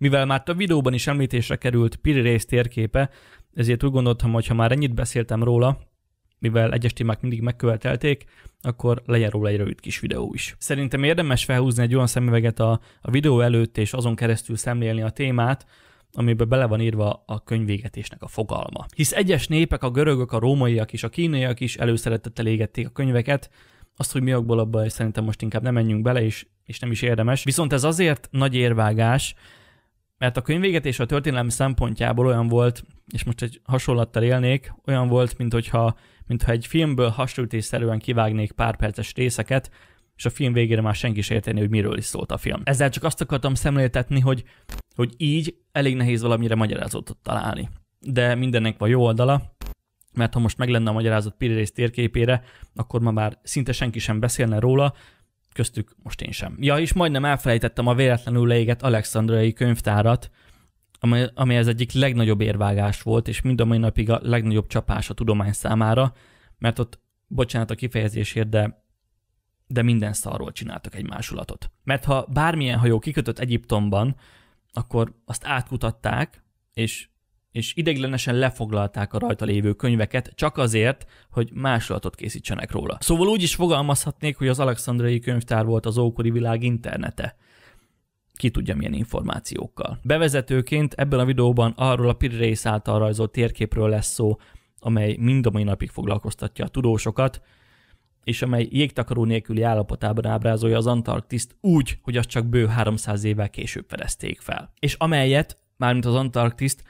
Mivel már több videóban is említésre került Piri rész térképe, ezért úgy gondoltam, hogy ha már ennyit beszéltem róla, mivel egyes témák mindig megkövetelték, akkor legyen róla egy rövid kis videó is. Szerintem érdemes felhúzni egy olyan szemüveget a, a videó előtt, és azon keresztül szemlélni a témát, amiben bele van írva a könyvégetésnek a fogalma. Hisz egyes népek, a görögök, a rómaiak és a kínaiak is előszeretettel égették a könyveket, azt, hogy mi okból abban, szerintem most inkább nem menjünk bele, és, és nem is érdemes. Viszont ez azért nagy érvágás, mert a könyvégetés a történelem szempontjából olyan volt, és most egy hasonlattal élnék, olyan volt, mint egy filmből hasonlítésszerűen kivágnék pár perces részeket, és a film végére már senki sem érteni, hogy miről is szólt a film. Ezzel csak azt akartam szemléltetni, hogy, hogy így elég nehéz valamire magyarázatot találni. De mindennek van jó oldala, mert ha most meg lenne a magyarázat Piri térképére, akkor ma már szinte senki sem beszélne róla, köztük most én sem. Ja, és majdnem elfelejtettem a véletlenül leégett alexandrai könyvtárat, ami, amely az egyik legnagyobb érvágás volt, és mind a mai napig a legnagyobb csapás a tudomány számára, mert ott, bocsánat a kifejezésért, de, de minden szarról csináltak egy másolatot. Mert ha bármilyen hajó kikötött Egyiptomban, akkor azt átkutatták, és és ideiglenesen lefoglalták a rajta lévő könyveket csak azért, hogy másolatot készítsenek róla. Szóval úgy is fogalmazhatnék, hogy az alexandrei könyvtár volt az ókori világ internete. Ki tudja milyen információkkal. Bevezetőként ebben a videóban arról a Pirrész által rajzolt térképről lesz szó, amely mind a mai napig foglalkoztatja a tudósokat, és amely jégtakaró nélküli állapotában ábrázolja az Antarktiszt úgy, hogy azt csak bő 300 évvel később fedezték fel. És amelyet, mármint az Antarktiszt,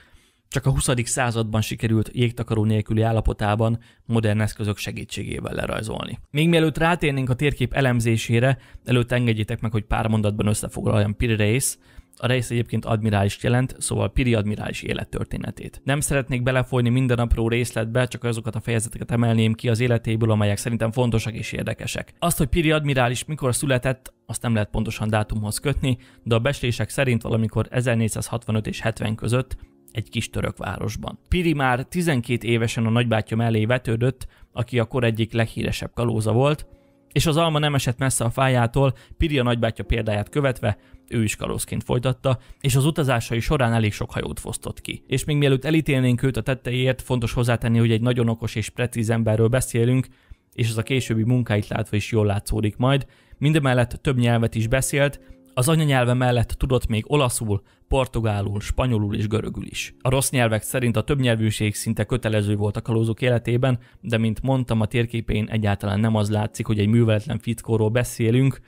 csak a 20. században sikerült jégtakaró nélküli állapotában modern eszközök segítségével lerajzolni. Még mielőtt rátérnénk a térkép elemzésére, előtt engedjétek meg, hogy pár mondatban összefoglaljam Piri Reis, a rész egyébként admirális jelent, szóval Piri admirális élettörténetét. Nem szeretnék belefolyni minden apró részletbe, csak azokat a fejezeteket emelném ki az életéből, amelyek szerintem fontosak és érdekesek. Azt, hogy Piri admirális mikor született, azt nem lehet pontosan dátumhoz kötni, de a beslések szerint valamikor 1465 és 70 között egy kis török városban. Piri már 12 évesen a nagybátyja mellé vetődött, aki a kor egyik leghíresebb kalóza volt, és az alma nem esett messze a fájától, Piri a nagybátyja példáját követve, ő is kalózként folytatta, és az utazásai során elég sok hajót fosztott ki. És még mielőtt elítélnénk őt a tetteiért, fontos hozzátenni, hogy egy nagyon okos és precíz emberről beszélünk, és ez a későbbi munkáit látva is jól látszódik majd. Mindemellett több nyelvet is beszélt, az anyanyelve mellett tudott még olaszul, portugálul, spanyolul és görögül is. A rossz nyelvek szerint a többnyelvűség szinte kötelező volt a kalózok életében, de mint mondtam, a térképén egyáltalán nem az látszik, hogy egy műveletlen fickóról beszélünk,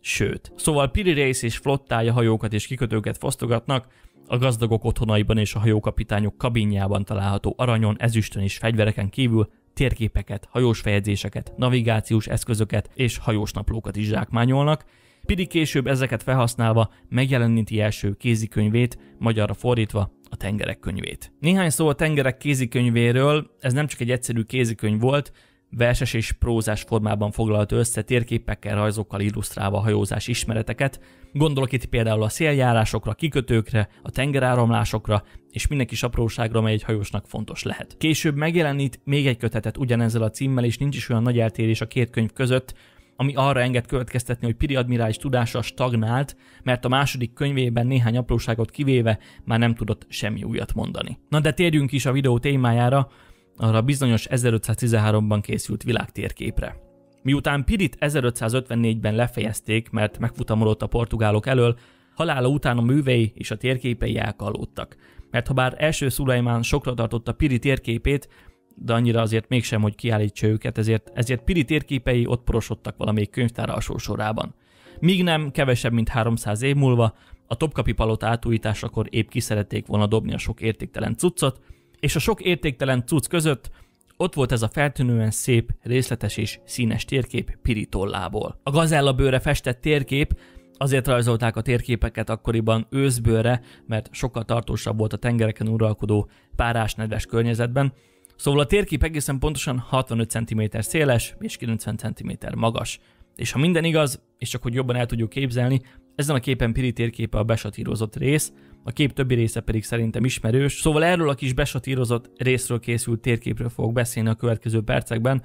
sőt. Szóval Piri Race és flottája hajókat és kikötőket fosztogatnak, a gazdagok otthonaiban és a hajókapitányok kabinjában található aranyon, ezüstön és fegyvereken kívül térképeket, hajós fejezéseket, navigációs eszközöket és hajós naplókat is zsákmányolnak, Pidi később ezeket felhasználva megjeleníti első kézikönyvét, magyarra fordítva a tengerek könyvét. Néhány szó a tengerek kézikönyvéről, ez nem csak egy egyszerű kézikönyv volt, verses és prózás formában foglalt össze térképekkel, rajzokkal illusztrálva hajózás ismereteket. Gondolok itt például a széljárásokra, kikötőkre, a tengeráramlásokra, és mindenki apróságra, amely egy hajósnak fontos lehet. Később megjelenít még egy kötetet ugyanezzel a címmel, és nincs is olyan nagy eltérés a két könyv között, ami arra enged következtetni, hogy Piri admirális tudása stagnált, mert a második könyvében néhány apróságot kivéve már nem tudott semmi újat mondani. Na de térjünk is a videó témájára, arra bizonyos 1513-ban készült világtérképre. Miután Pirit 1554-ben lefejezték, mert megfutamolott a portugálok elől, halála után a művei és a térképei elkallódtak. Mert ha bár első Szulajmán sokra tartotta Piri térképét, de annyira azért mégsem, hogy kiállítsa őket, ezért, ezért Piri térképei ott porosodtak valamelyik könyvtár alsó sorában. Míg nem, kevesebb, mint 300 év múlva, a topkapi palot átújításakor épp kiszerették volna dobni a sok értéktelen cuccot, és a sok értéktelen cucc között ott volt ez a feltűnően szép, részletes és színes térkép tollából. A gazella bőre festett térkép azért rajzolták a térképeket akkoriban őszbőre, mert sokkal tartósabb volt a tengereken uralkodó párásnedves környezetben, Szóval a térkép egészen pontosan 65 cm széles és 90 cm magas. És ha minden igaz, és csak hogy jobban el tudjuk képzelni, ezen a képen Piri térképe a besatírozott rész, a kép többi része pedig szerintem ismerős, szóval erről a kis besatírozott részről készült térképről fogok beszélni a következő percekben,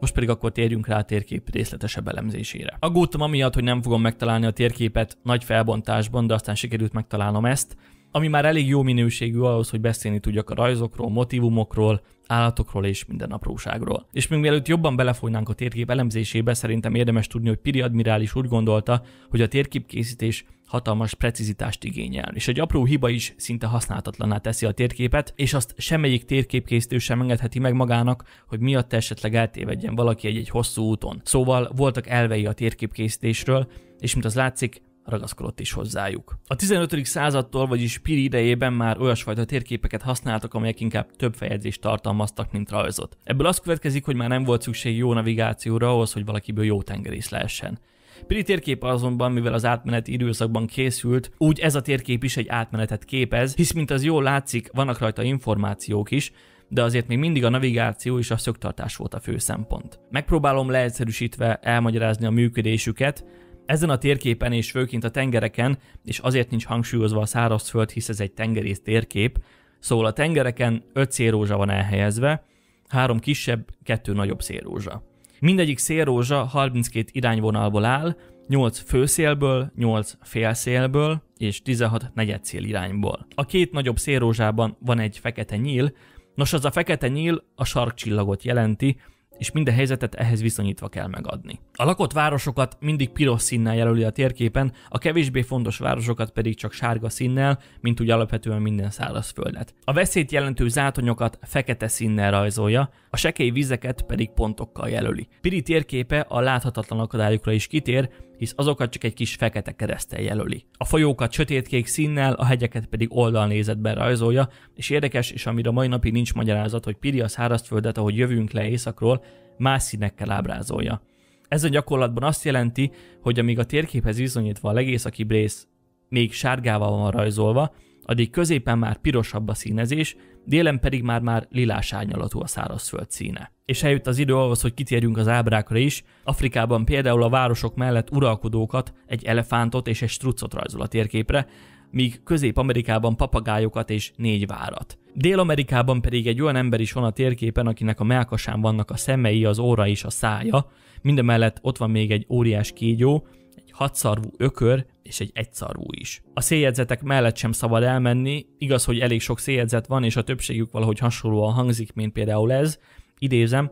most pedig akkor térjünk rá a térkép részletesebb elemzésére. Aggódtam amiatt, hogy nem fogom megtalálni a térképet nagy felbontásban, de aztán sikerült megtalálnom ezt, ami már elég jó minőségű ahhoz, hogy beszélni tudjak a rajzokról, motivumokról, állatokról és minden apróságról. És még mielőtt jobban belefolynánk a térkép elemzésébe, szerintem érdemes tudni, hogy Piri Admirális úgy gondolta, hogy a térképkészítés hatalmas precizitást igényel, és egy apró hiba is szinte használhatatlaná teszi a térképet, és azt semmelyik térképkészítő sem engedheti meg magának, hogy miatt esetleg eltévedjen valaki egy-egy hosszú úton. Szóval voltak elvei a térképkészítésről, és mint az látszik, ragaszkodott is hozzájuk. A 15. századtól, vagyis Piri idejében már olyasfajta térképeket használtak, amelyek inkább több fejezést tartalmaztak, mint rajzot. Ebből az következik, hogy már nem volt szükség jó navigációra ahhoz, hogy valakiből jó tengerész lehessen. Piri térkép azonban, mivel az átmeneti időszakban készült, úgy ez a térkép is egy átmenetet képez, hisz mint az jól látszik, vannak rajta információk is, de azért még mindig a navigáció és a szöktartás volt a fő szempont. Megpróbálom leegyszerűsítve elmagyarázni a működésüket, ezen a térképen és főként a tengereken, és azért nincs hangsúlyozva a szárazföld, hisz ez egy tengerész térkép, szóval a tengereken 5 szélrózsa van elhelyezve, három kisebb, kettő nagyobb szélrózsa. Mindegyik szélrózsa 32 irányvonalból áll, 8 főszélből, 8 félszélből és 16 negyedszél irányból. A két nagyobb szélrózsában van egy fekete nyíl, nos az a fekete nyíl a sarkcsillagot jelenti, és minden helyzetet ehhez viszonyítva kell megadni. A lakott városokat mindig piros színnel jelöli a térképen, a kevésbé fontos városokat pedig csak sárga színnel, mint úgy alapvetően minden szárazföldet. A veszélyt jelentő zátonyokat fekete színnel rajzolja, a sekély vizeket pedig pontokkal jelöli. Piri térképe a láthatatlan akadályokra is kitér, hisz azokat csak egy kis fekete keresztel jelöli. A folyókat sötétkék színnel, a hegyeket pedig oldalnézetben rajzolja, és érdekes, és amire mai napig nincs magyarázat, hogy Piri a szárazföldet, ahogy jövünk le északról, más színekkel ábrázolja. Ez a gyakorlatban azt jelenti, hogy amíg a térképhez viszonyítva a legészaki rész még sárgával van rajzolva, addig középen már pirosabb a színezés, délen pedig már-már lilás árnyalatú a szárazföld színe. És eljött az idő ahhoz, hogy kitérjünk az ábrákra is. Afrikában például a városok mellett uralkodókat, egy elefántot és egy struccot rajzol a térképre, míg Közép-Amerikában papagájokat és négy várat. Dél-Amerikában pedig egy olyan ember is van a térképen, akinek a melkasán vannak a szemei, az óra és a szája, mindemellett ott van még egy óriás kígyó, egy hatszarvú ökör, és egy egyszarvú is. A széljegyzetek mellett sem szabad elmenni, igaz, hogy elég sok széljegyzet van, és a többségük valahogy hasonlóan hangzik, mint például ez, idézem,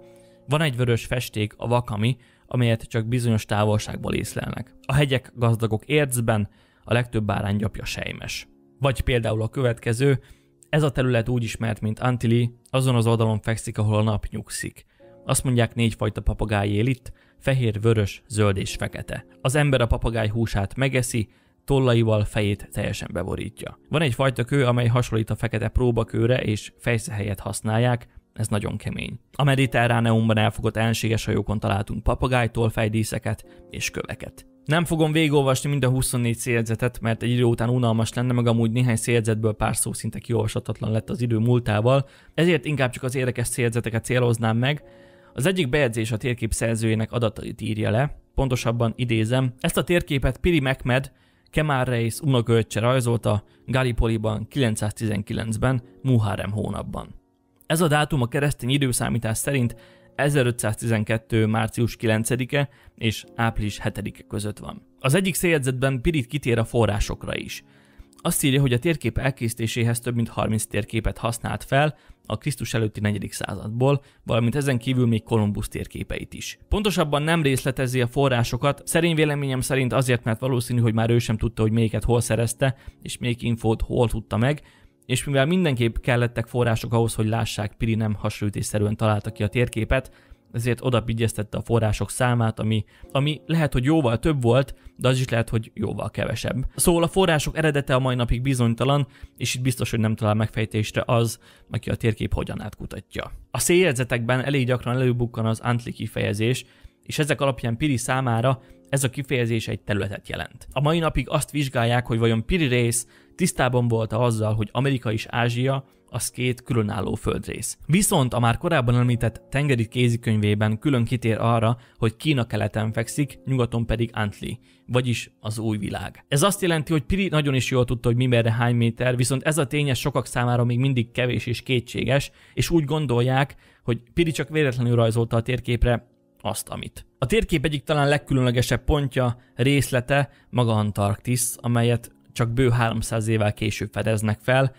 van egy vörös festék, a vakami, amelyet csak bizonyos távolságból észlelnek. A hegyek gazdagok ércben, a legtöbb gyapja sejmes. Vagy például a következő, ez a terület úgy ismert, mint Antili, azon az oldalon fekszik, ahol a nap nyugszik. Azt mondják, négyfajta papagáj él itt, fehér, vörös, zöld és fekete. Az ember a papagáj húsát megeszi, tollaival fejét teljesen beborítja. Van egy fajta kő, amely hasonlít a fekete próbakőre, és fejsze használják, ez nagyon kemény. A mediterráneumban elfogott ellenséges hajókon találtunk papagájtól fejdíszeket és köveket. Nem fogom végigolvasni mind a 24 széljegyzetet, mert egy idő után unalmas lenne, meg amúgy néhány széljegyzetből pár szó szinte kiolvashatatlan lett az idő múltával, ezért inkább csak az érdekes széljegyzeteket céloznám meg, az egyik bejegyzés a térkép szerzőjének adatait írja le, pontosabban idézem, ezt a térképet Piri Mehmed, Kemal Reis unokölcse rajzolta Gallipoliban 919-ben, Muharrem hónapban. Ez a dátum a keresztény időszámítás szerint 1512. március 9-e és április 7-e között van. Az egyik széljegyzetben Pirit kitér a forrásokra is. Azt írja, hogy a térkép elkészítéséhez több mint 30 térképet használt fel a Krisztus előtti 4. századból, valamint ezen kívül még Kolumbusz térképeit is. Pontosabban nem részletezi a forrásokat, szerény véleményem szerint azért, mert valószínű, hogy már ő sem tudta, hogy melyiket hol szerezte, és melyik infót hol tudta meg, és mivel mindenképp kellettek források ahhoz, hogy lássák, Piri nem hasonlítésszerűen találta ki a térképet, ezért odapigyeztette a források számát, ami, ami lehet, hogy jóval több volt, de az is lehet, hogy jóval kevesebb. Szóval a források eredete a mai napig bizonytalan, és itt biztos, hogy nem talál megfejtésre az, aki a térkép hogyan átkutatja. A széljegyzetekben elég gyakran előbukkan az antli kifejezés, és ezek alapján Piri számára ez a kifejezés egy területet jelent. A mai napig azt vizsgálják, hogy vajon Piri rész tisztában volt -e azzal, hogy Amerika és Ázsia az két különálló földrész. Viszont a már korábban említett tengeri kézikönyvében külön kitér arra, hogy Kína keleten fekszik, nyugaton pedig Antli, vagyis az új világ. Ez azt jelenti, hogy Piri nagyon is jól tudta, hogy mi merre hány méter, viszont ez a tényes sokak számára még mindig kevés és kétséges, és úgy gondolják, hogy Piri csak véletlenül rajzolta a térképre azt, amit. A térkép egyik talán legkülönlegesebb pontja, részlete maga Antarktisz, amelyet csak bő 300 évvel később fedeznek fel,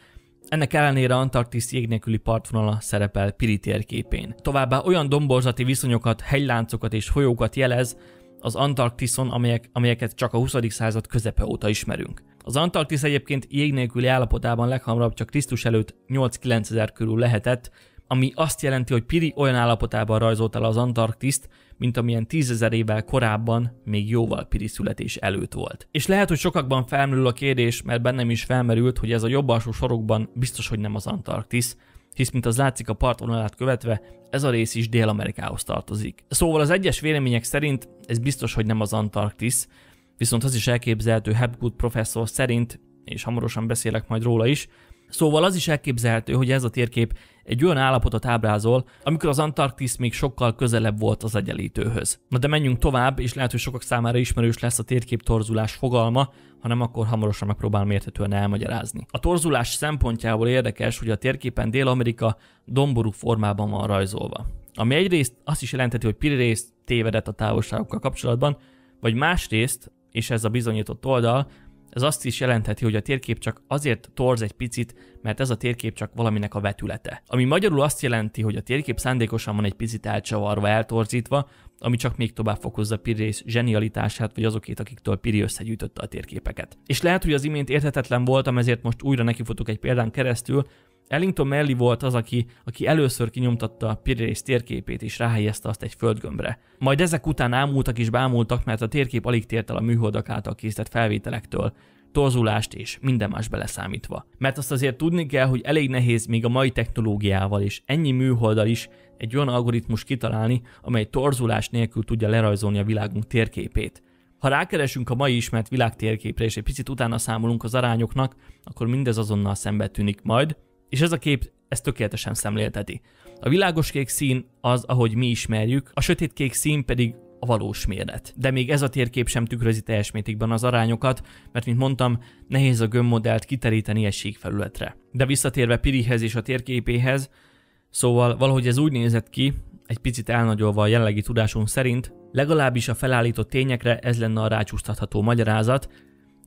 ennek ellenére Antarktisz jég nélküli partvonala szerepel Piri térképén. Továbbá olyan domborzati viszonyokat, hegyláncokat és folyókat jelez az Antarktiszon, amelyek, amelyeket csak a 20. század közepe óta ismerünk. Az Antarktisz egyébként jég nélküli állapotában leghamarabb csak Krisztus előtt 8-9 ezer körül lehetett, ami azt jelenti, hogy Piri olyan állapotában rajzolt el az Antarktiszt, mint amilyen tízezer évvel korábban, még jóval Piri születés előtt volt. És lehet, hogy sokakban felmerül a kérdés, mert bennem is felmerült, hogy ez a jobb alsó sorokban biztos, hogy nem az Antarktisz, hisz mint az látszik a partvonalát követve, ez a rész is Dél-Amerikához tartozik. Szóval az egyes vélemények szerint ez biztos, hogy nem az Antarktisz, viszont az is elképzelhető Hepgood professzor szerint, és hamarosan beszélek majd róla is, Szóval az is elképzelhető, hogy ez a térkép egy olyan állapotot ábrázol, amikor az Antarktisz még sokkal közelebb volt az egyenlítőhöz. Na de menjünk tovább, és lehet, hogy sokak számára ismerős lesz a térkép torzulás fogalma, hanem akkor hamarosan megpróbálom érthetően elmagyarázni. A torzulás szempontjából érdekes, hogy a térképen Dél-Amerika domború formában van rajzolva. Ami egyrészt azt is jelenteti, hogy pirrészt tévedett a távolságokkal kapcsolatban, vagy másrészt, és ez a bizonyított oldal, ez azt is jelentheti, hogy a térkép csak azért torz egy picit, mert ez a térkép csak valaminek a vetülete. Ami magyarul azt jelenti, hogy a térkép szándékosan van egy picit elcsavarva, eltorzítva, ami csak még tovább fokozza Pirész zsenialitását, vagy azokét, akiktől Piri összegyűjtötte a térképeket. És lehet, hogy az imént érthetetlen voltam, ezért most újra nekifutok egy példán keresztül, Ellington Melli volt az, aki, aki először kinyomtatta a térképét és ráhelyezte azt egy földgömbre. Majd ezek után ámultak és bámultak, mert a térkép alig tért el a műholdak által készített felvételektől, torzulást és minden más beleszámítva. Mert azt azért tudni kell, hogy elég nehéz még a mai technológiával és ennyi műholdal is egy olyan algoritmus kitalálni, amely torzulás nélkül tudja lerajzolni a világunk térképét. Ha rákeresünk a mai ismert világ térképre és egy picit utána számolunk az arányoknak, akkor mindez azonnal szembe tűnik majd, és ez a kép ezt tökéletesen szemlélteti. A világos kék szín az, ahogy mi ismerjük, a sötét kék szín pedig a valós méret. De még ez a térkép sem tükrözi teljes mértékben az arányokat, mert mint mondtam, nehéz a gömbmodellt kiteríteni egy síkfelületre. De visszatérve Pirihez és a térképéhez, szóval valahogy ez úgy nézett ki, egy picit elnagyolva a jelenlegi tudásunk szerint, legalábbis a felállított tényekre ez lenne a rácsúsztatható magyarázat,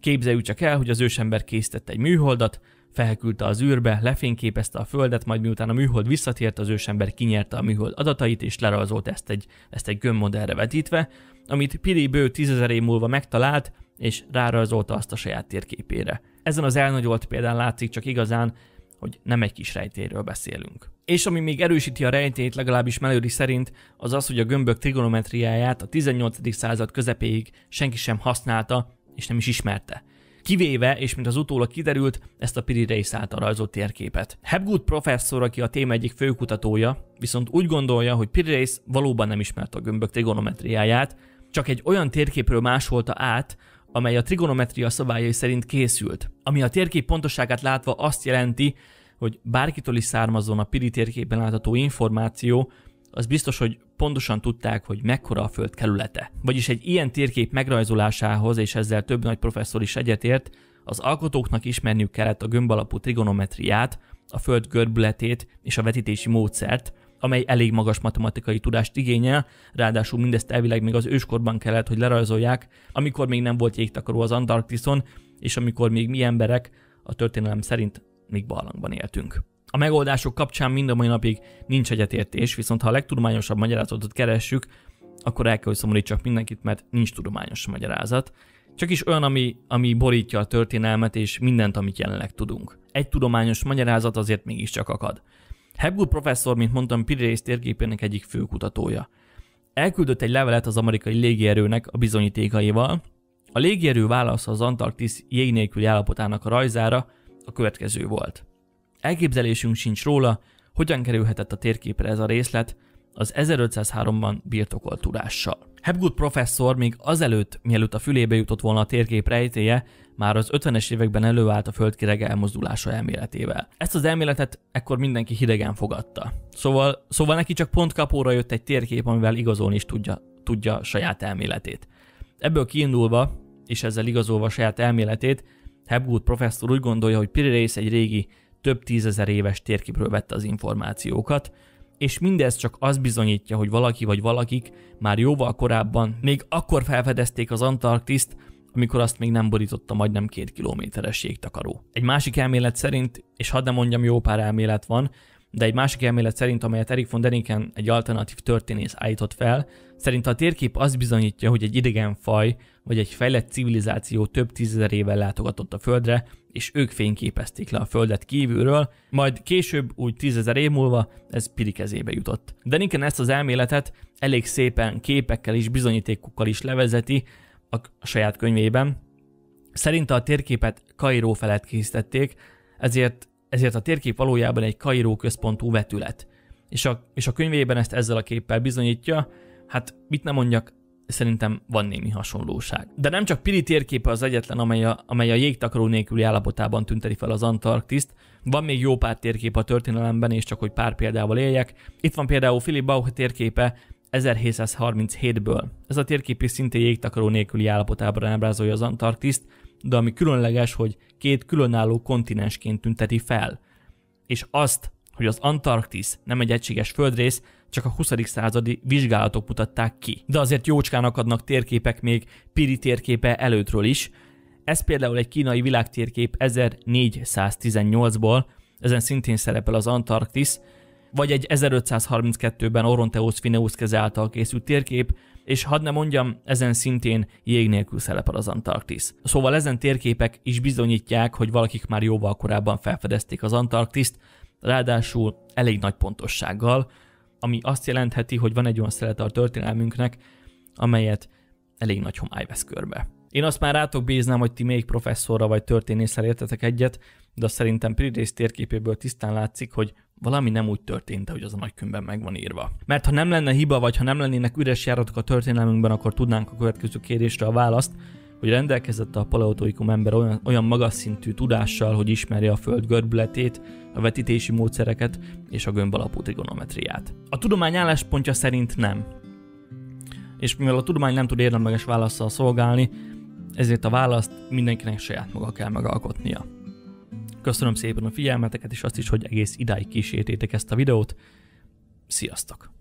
Képzeljük csak el, hogy az ősember készített egy műholdat, felküldte az űrbe, lefényképezte a Földet, majd miután a műhold visszatért, az ősember kinyerte a műhold adatait, és lerajzolt ezt egy, ezt egy gömbmodellre vetítve, amit Piri bő tízezer év múlva megtalált, és rárajzolta azt a saját térképére. Ezen az elnagyolt példán látszik csak igazán, hogy nem egy kis rejtéről beszélünk. És ami még erősíti a rejtét, legalábbis Melody szerint, az az, hogy a gömbök trigonometriáját a 18. század közepéig senki sem használta, és nem is ismerte kivéve, és mint az utólag kiderült, ezt a Piri Reis által rajzolt térképet. Hepgood professzor, aki a téma egyik főkutatója, viszont úgy gondolja, hogy Piri Reis valóban nem ismerte a gömbök trigonometriáját, csak egy olyan térképről másolta át, amely a trigonometria szabályai szerint készült, ami a térkép pontosságát látva azt jelenti, hogy bárkitől is származzon a Piri térképen látható információ, az biztos, hogy pontosan tudták, hogy mekkora a Föld kerülete. Vagyis egy ilyen térkép megrajzolásához, és ezzel több nagy professzor is egyetért, az alkotóknak ismerniük kellett a gömb alapú trigonometriát, a Föld görbületét és a vetítési módszert, amely elég magas matematikai tudást igényel, ráadásul mindezt elvileg még az őskorban kellett, hogy lerajzolják, amikor még nem volt jégtakaró az Antarktiszon, és amikor még mi emberek a történelem szerint még barlangban éltünk. A megoldások kapcsán mind a mai napig nincs egyetértés, viszont ha a legtudományosabb magyarázatot keressük, akkor el kell, hogy szomorítsak mindenkit, mert nincs tudományos magyarázat. Csak is olyan, ami, ami borítja a történelmet és mindent, amit jelenleg tudunk. Egy tudományos magyarázat azért mégiscsak akad. Hepgood professzor, mint mondtam, Pirész térgépének egyik fő kutatója. Elküldött egy levelet az amerikai légierőnek a bizonyítékaival. A légierő válasza az Antarktisz jég nélküli állapotának a rajzára a következő volt. Elképzelésünk sincs róla, hogyan kerülhetett a térképre ez a részlet az 1503-ban birtokolt tudással. Hepgood professzor még azelőtt, mielőtt a fülébe jutott volna a térkép rejtéje, már az 50-es években előállt a földkereg elmozdulása elméletével. Ezt az elméletet ekkor mindenki hidegen fogadta. Szóval, szóval neki csak pont kapóra jött egy térkép, amivel igazolni is tudja, tudja saját elméletét. Ebből kiindulva, és ezzel igazolva saját elméletét, Hepgood professzor úgy gondolja, hogy Pirineus egy régi több tízezer éves térképről vette az információkat, és mindez csak az bizonyítja, hogy valaki vagy valakik már jóval korábban, még akkor felfedezték az Antarktiszt, amikor azt még nem borította majdnem két kilométeres jégtakaró. Egy másik elmélet szerint, és hadd ne mondjam, jó pár elmélet van, de egy másik elmélet szerint, amelyet Erik von Deniken egy alternatív történész állított fel, szerint a térkép azt bizonyítja, hogy egy idegen faj vagy egy fejlett civilizáció több tízezer évvel látogatott a Földre, és ők fényképezték le a Földet kívülről, majd később, úgy tízezer év múlva, ez Piri kezébe jutott. Deniken ezt az elméletet elég szépen képekkel és bizonyítékokkal is levezeti a saját könyvében. Szerinte a térképet Kairó felett készítették, ezért ezért a térkép valójában egy Kairó központú vetület. És a, és a könyvében ezt ezzel a képpel bizonyítja, hát mit nem mondjak, szerintem van némi hasonlóság. De nem csak Piri térképe az egyetlen, amely a, amely a jégtakaró nélküli állapotában tünteti fel az Antarktiszt, van még jó pár térkép a történelemben, és csak hogy pár példával éljek. Itt van például Philip Bauch térképe 1737-ből. Ez a térkép is szintén jégtakaró nélküli állapotában ábrázolja az Antarktiszt, de ami különleges, hogy két különálló kontinensként tünteti fel. És azt, hogy az Antarktisz nem egy egységes földrész, csak a 20. századi vizsgálatok mutatták ki. De azért jócskának adnak térképek még Piri térképe előttről is. Ez például egy kínai világtérkép 1418-ból, ezen szintén szerepel az Antarktisz, vagy egy 1532-ben Oronteus Fineus keze által készült térkép, és hadd ne mondjam, ezen szintén jég nélkül szerepel az Antarktisz. Szóval ezen térképek is bizonyítják, hogy valakik már jóval korábban felfedezték az Antarktiszt, ráadásul elég nagy pontossággal, ami azt jelentheti, hogy van egy olyan szelet a történelmünknek, amelyet elég nagy homály vesz körbe. Én azt már rátok bíznám, hogy ti még professzorra vagy történésszel értetek egyet, de szerintem Pridész térképéből tisztán látszik, hogy valami nem úgy történt, hogy az a nagykönyvben meg van írva. Mert ha nem lenne hiba, vagy ha nem lennének üres járatok a történelmünkben, akkor tudnánk a következő kérdésre a választ, hogy rendelkezett a paleotóikum ember olyan, olyan magas szintű tudással, hogy ismeri a föld görbületét, a vetítési módszereket és a gömb alapú trigonometriát. A tudomány álláspontja szerint nem. És mivel a tudomány nem tud érdemleges válaszsal szolgálni, ezért a választ mindenkinek saját maga kell megalkotnia. Köszönöm szépen a figyelmeteket, és azt is, hogy egész idáig kísértétek ezt a videót. Sziasztok!